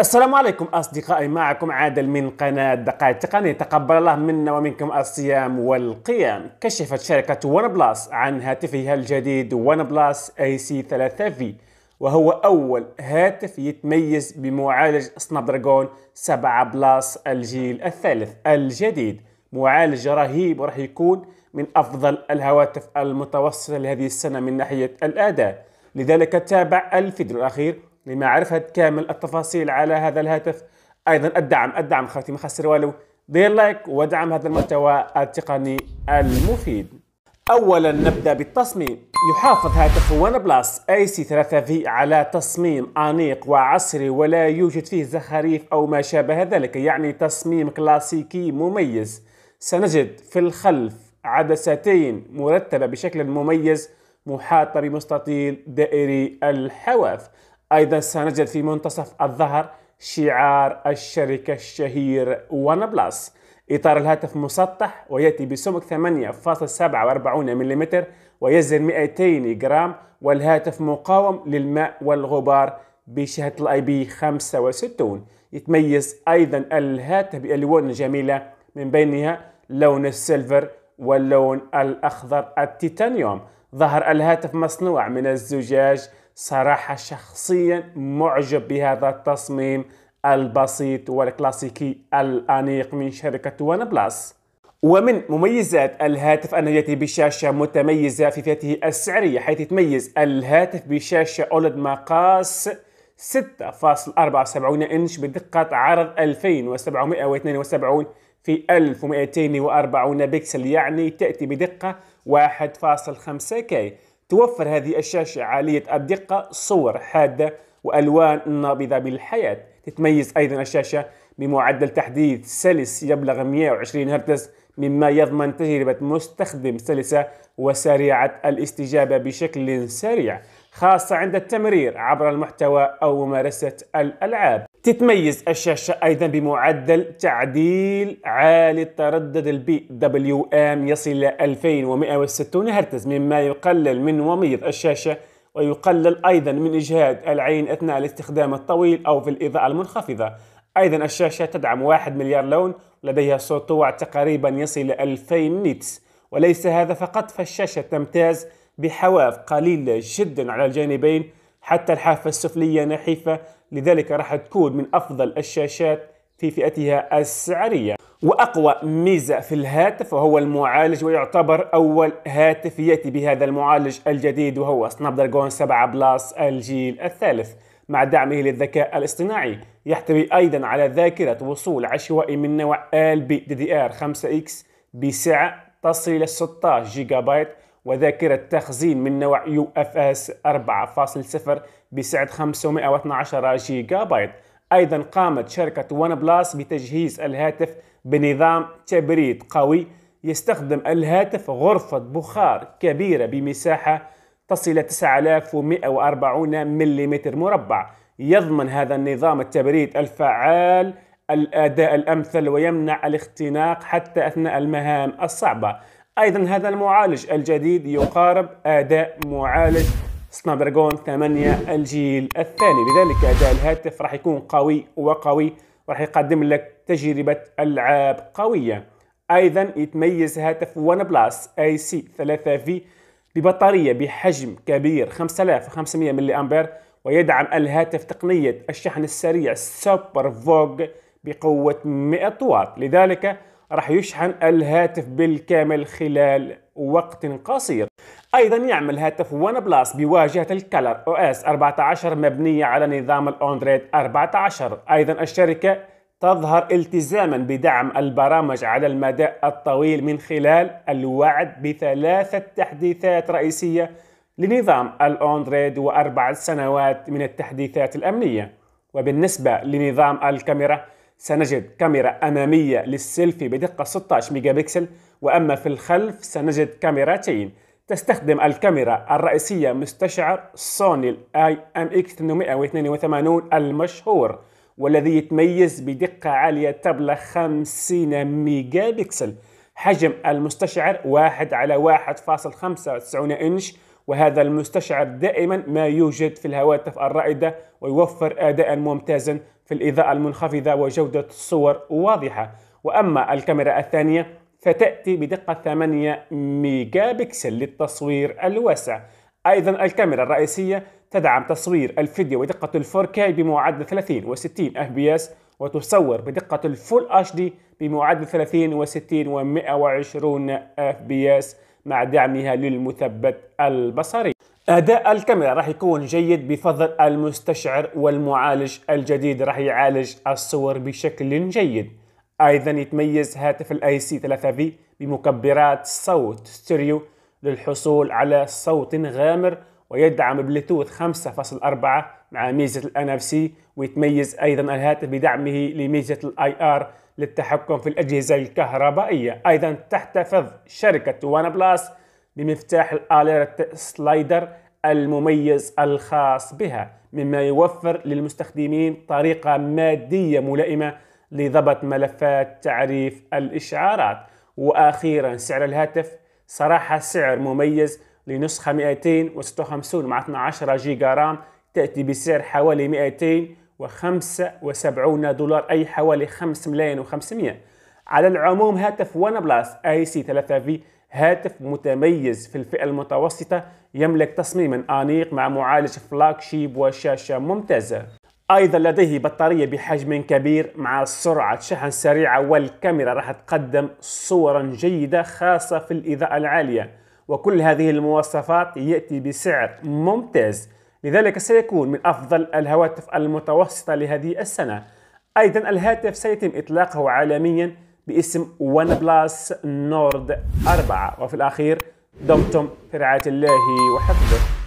السلام عليكم أصدقائي معكم عادل من قناة دقائق تقنية تقبل الله منا ومنكم الصيام والقيام كشفت شركة ون بلس عن هاتفها الجديد ون بلس اي سي 3 في وهو أول هاتف يتميز بمعالج سناب دراجون 7 بلس الجيل الثالث الجديد معالج رهيب وراح يكون من أفضل الهواتف المتوسطة لهذه السنة من ناحية الأداء لذلك تابع الفيديو الأخير لمعرفة كامل التفاصيل على هذا الهاتف أيضا الدعم الدعم خالتي ما خسر والو دير لايك وادعم هذا المحتوى التقني المفيد اولا نبدا بالتصميم يحافظ هاتف ون بلس اي سي 3 في على تصميم انيق وعصري ولا يوجد فيه زخاريف او ما شابه ذلك يعني تصميم كلاسيكي مميز سنجد في الخلف عدستين مرتبه بشكل مميز محاطه بمستطيل دائري الحواف أيضا سنجد في منتصف الظهر شعار الشركة الشهير ون بلس إطار الهاتف مسطح ويأتي بسمك 8.47 ملم ويزن 200 جرام والهاتف مقاوم للماء والغبار بشهادة الاي بي 65 يتميز أيضا الهاتف بألوان جميلة من بينها لون السيلفر واللون الأخضر التيتانيوم ظهر الهاتف مصنوع من الزجاج صراحة شخصيا معجب بهذا التصميم البسيط والكلاسيكي الأنيق من شركة ون بلس ومن مميزات الهاتف أنه يأتي بشاشة متميزة في فئته السعرية حيث يتميز الهاتف بشاشة أولد مقاس 6.74 إنش بدقة عرض 2772 في 1240 بكسل يعني تأتي بدقة 1.5 كي توفر هذه الشاشة عالية الدقة صور حادة وألوان نابضة بالحياة تتميز أيضا الشاشة بمعدل تحديث سلس يبلغ 120 هرتز مما يضمن تجربة مستخدم سلسة وسريعة الاستجابة بشكل سريع خاصة عند التمرير عبر المحتوى أو ممارسة الألعاب تتميز الشاشة أيضا بمعدل تعديل عالي التردد البي دبليو ام يصل إلى 2160 هرتز مما يقلل من وميض الشاشة ويقلل أيضا من إجهاد العين أثناء الاستخدام الطويل أو في الإضاءة المنخفضة أيضا الشاشة تدعم 1 مليار لون لديها سطوع تقريبا يصل إلى 2000 نيتس وليس هذا فقط فالشاشة تمتاز بحواف قليلة جدا على الجانبين حتى الحافة السفلية نحيفة لذلك راح تكون من أفضل الشاشات في فئتها السعرية وأقوى ميزة في الهاتف وهو المعالج ويعتبر أول هاتف يأتي بهذا المعالج الجديد وهو سناب دراجون 7 بلس الجيل الثالث مع دعمه للذكاء الاصطناعي يحتوي أيضا على ذاكرة وصول عشوائي من نوع LPDDR 5X بسعة تصل إلى 16 جيجا بايت وذاكرة تخزين من نوع UFS 4.0 بسعة 512 جيجا بايت أيضا قامت شركة ون بلس بتجهيز الهاتف بنظام تبريد قوي يستخدم الهاتف غرفة بخار كبيرة بمساحة تصل 9140 ملم مربع يضمن هذا النظام التبريد الفعال الأداء الأمثل ويمنع الاختناق حتى أثناء المهام الصعبة ايضا هذا المعالج الجديد يقارب اداء معالج سناب دراجون 8 الجيل الثاني لذلك اداء الهاتف راح يكون قوي وقوي وراح يقدم لك تجربه العاب قويه ايضا يتميز هاتف ون بلس اي سي 3 في ببطاريه بحجم كبير 5500 ملي امبير ويدعم الهاتف تقنيه الشحن السريع سوبر فوج بقوه 100 واط لذلك راح يشحن الهاتف بالكامل خلال وقت قصير ايضا يعمل هاتف ون بلس بواجهه الكلر او اس 14 مبنيه على نظام الاندرويد 14 ايضا الشركه تظهر التزاما بدعم البرامج على المدى الطويل من خلال الوعد بثلاثه تحديثات رئيسيه لنظام الاندرويد واربع سنوات من التحديثات الامنيه وبالنسبه لنظام الكاميرا سنجد كاميرا أمامية للسيلفي بدقة 16 ميجا بكسل وأما في الخلف سنجد كاميرتين تستخدم الكاميرا الرئيسية مستشعر سوني الاي ام اكس 882 المشهور والذي يتميز بدقة عالية تبلغ 50 ميجا بكسل حجم المستشعر 1 على 1.95 إنش وهذا المستشعر دائما ما يوجد في الهواتف الرائدة ويوفر أداء ممتازا في الإضاءة المنخفضة وجودة الصور واضحة وأما الكاميرا الثانية فتأتي بدقة 8 ميجا بكسل للتصوير الواسع أيضا الكاميرا الرئيسية تدعم تصوير الفيديو بدقة 4K بمعدل 30 و 60 FPS وتصور بدقة الفول HD بمعدل 30 و 60 و 120 FPS مع دعمها للمثبت البصري أداء الكاميرا راح يكون جيد بفضل المستشعر والمعالج الجديد راح يعالج الصور بشكل جيد أيضا يتميز هاتف الاي سي 3V بمكبرات صوت ستيريو للحصول على صوت غامر ويدعم بلوتوث 5.4 مع ميزة الـ NFC ويتميز أيضا الهاتف بدعمه لميزة الاي ار للتحكم في الأجهزة الكهربائية أيضا تحتفظ شركة وان بلاس بمفتاح الاليرت سلايدر المميز الخاص بها مما يوفر للمستخدمين طريقة مادية ملائمة لضبط ملفات تعريف الإشعارات وأخيرا سعر الهاتف صراحة سعر مميز لنسخة 256 مع 12 جيجا رام تأتي بسعر حوالي 275 دولار أي حوالي 5 ملايين و500 على العموم هاتف ون بلس اي سي 3 في هاتف متميز في الفئة المتوسطة يملك تصميما أنيق مع معالج فلاج شيب وشاشة ممتازة أيضا لديه بطارية بحجم كبير مع سرعة شحن سريعة والكاميرا راح تقدم صورا جيدة خاصة في الإضاءة العالية وكل هذه المواصفات يأتي بسعر ممتاز لذلك سيكون من أفضل الهواتف المتوسطة لهذه السنة أيضا الهاتف سيتم إطلاقه عالميا باسم ون بلس نورد 4 وفي الأخير دمتم في رعاية الله وحفظه